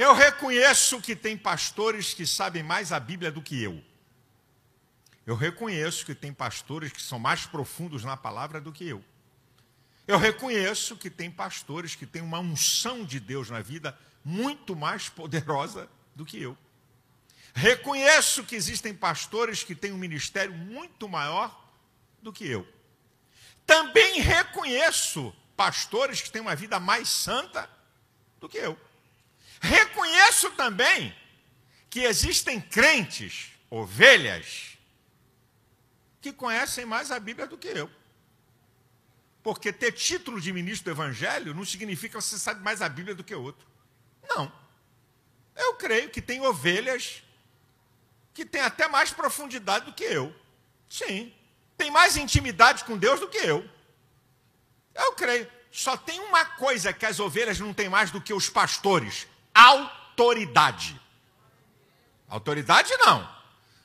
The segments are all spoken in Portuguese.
Eu reconheço que tem pastores que sabem mais a Bíblia do que eu. Eu reconheço que tem pastores que são mais profundos na palavra do que eu. Eu reconheço que tem pastores que têm uma unção de Deus na vida muito mais poderosa do que eu. Reconheço que existem pastores que têm um ministério muito maior do que eu. Também reconheço pastores que têm uma vida mais santa do que eu. Reconheço também que existem crentes, ovelhas, que conhecem mais a Bíblia do que eu. Porque ter título de ministro do Evangelho não significa que você sabe mais a Bíblia do que outro. Não. Eu creio que tem ovelhas que têm até mais profundidade do que eu. Sim. Tem mais intimidade com Deus do que eu. Eu creio. Só tem uma coisa que as ovelhas não têm mais do que os pastores: autoridade. Autoridade não.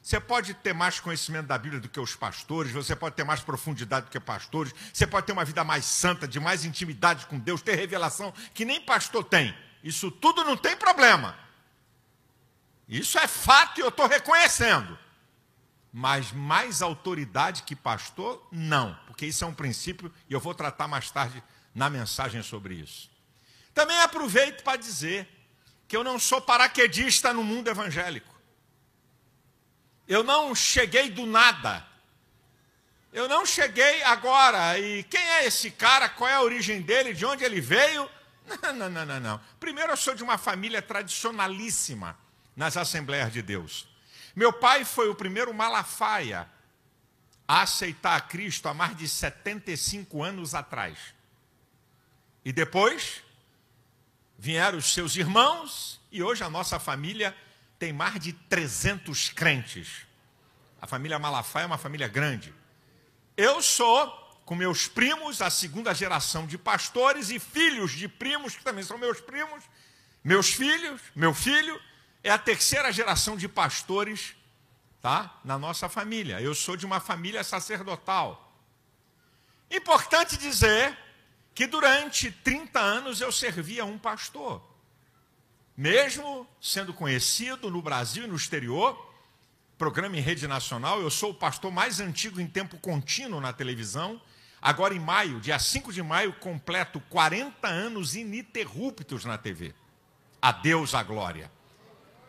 Você pode ter mais conhecimento da Bíblia do que os pastores, você pode ter mais profundidade do que pastores, você pode ter uma vida mais santa, de mais intimidade com Deus, ter revelação que nem pastor tem. Isso tudo não tem problema. Isso é fato e eu estou reconhecendo. Mas mais autoridade que pastor, não, porque isso é um princípio e eu vou tratar mais tarde na mensagem sobre isso. Também aproveito para dizer que eu não sou paraquedista no mundo evangélico. Eu não cheguei do nada. Eu não cheguei agora. E quem é esse cara? Qual é a origem dele? De onde ele veio? Não, não, não, não. Primeiro, eu sou de uma família tradicionalíssima nas Assembleias de Deus. Meu pai foi o primeiro Malafaia a aceitar a Cristo há mais de 75 anos atrás. E depois, Vieram os seus irmãos e hoje a nossa família tem mais de 300 crentes. A família Malafaia é uma família grande. Eu sou, com meus primos, a segunda geração de pastores e filhos de primos, que também são meus primos, meus filhos, meu filho, é a terceira geração de pastores tá? na nossa família. Eu sou de uma família sacerdotal. Importante dizer que durante 30 anos eu servia um pastor. Mesmo sendo conhecido no Brasil e no exterior, programa em rede nacional, eu sou o pastor mais antigo em tempo contínuo na televisão. Agora em maio, dia 5 de maio, completo 40 anos ininterruptos na TV. Adeus à glória.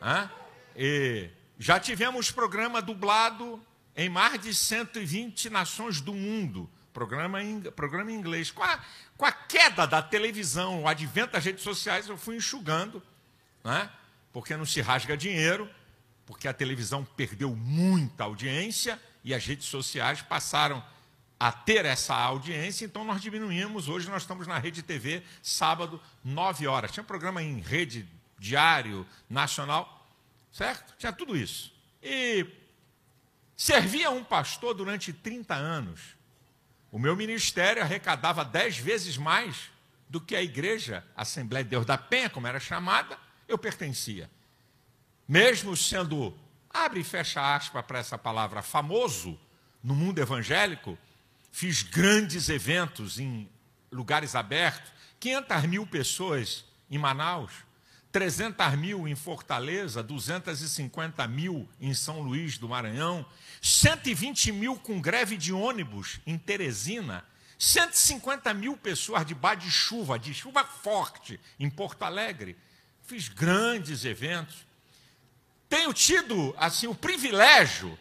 Hã? E já tivemos programa dublado em mais de 120 nações do mundo programa em, programa em inglês. Com a, com a queda da televisão, o advento das redes sociais, eu fui enxugando, né? porque não se rasga dinheiro, porque a televisão perdeu muita audiência e as redes sociais passaram a ter essa audiência, então nós diminuímos. Hoje nós estamos na rede TV, sábado, 9 horas. Tinha programa em rede diário, nacional, certo? Tinha tudo isso. E servia um pastor durante 30 anos. O meu ministério arrecadava dez vezes mais do que a igreja, a Assembleia de Deus da Penha, como era chamada, eu pertencia. Mesmo sendo, abre e fecha aspas para essa palavra, famoso no mundo evangélico, fiz grandes eventos em lugares abertos, 500 mil pessoas em Manaus, 300 mil em Fortaleza, 250 mil em São Luís do Maranhão, 120 mil com greve de ônibus em Teresina, 150 mil pessoas debaixo de chuva, de chuva forte em Porto Alegre. Fiz grandes eventos. Tenho tido assim o privilégio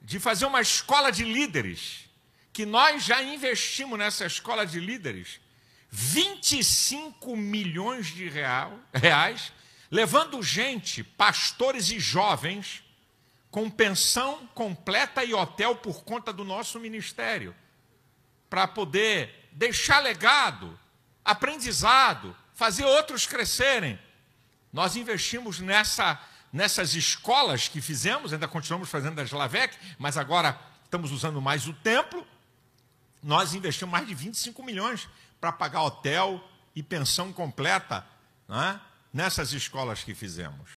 de fazer uma escola de líderes, que nós já investimos nessa escola de líderes 25 milhões de real, reais, levando gente, pastores e jovens, com pensão completa e hotel por conta do nosso ministério, para poder deixar legado, aprendizado, fazer outros crescerem. Nós investimos nessa, nessas escolas que fizemos, ainda continuamos fazendo as Lavec, mas agora estamos usando mais o templo, nós investimos mais de 25 milhões para pagar hotel e pensão completa né, nessas escolas que fizemos.